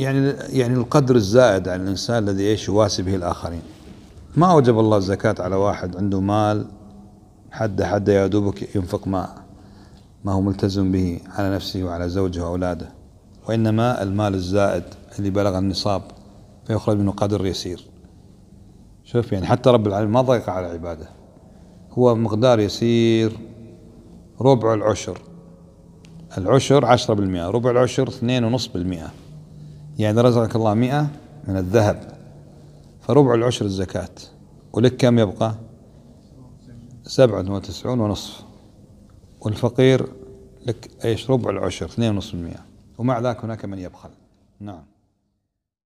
يعني يعني القدر الزائد على الإنسان الذي ايش يواسي به الآخرين ما وجب الله الزكاة على واحد عنده مال حد حد يا دوبك ينفق ما ما هو ملتزم به على نفسه وعلى زوجه وأولاده وإنما المال الزائد اللي بلغ النصاب فيخرج منه قدر يسير شوف يعني حتى رب العالمين ما ضيق على عباده هو مقدار يسير ربع العشر العشر 10% ربع العشر 2.5% يعني رزقك الله مئة من الذهب فربع العشر الزكاة ولك كم يبقى سبعة وتسعون ونصف والفقير لك ايش ربع العشر المئة ومع ذلك هناك من يبخل نعم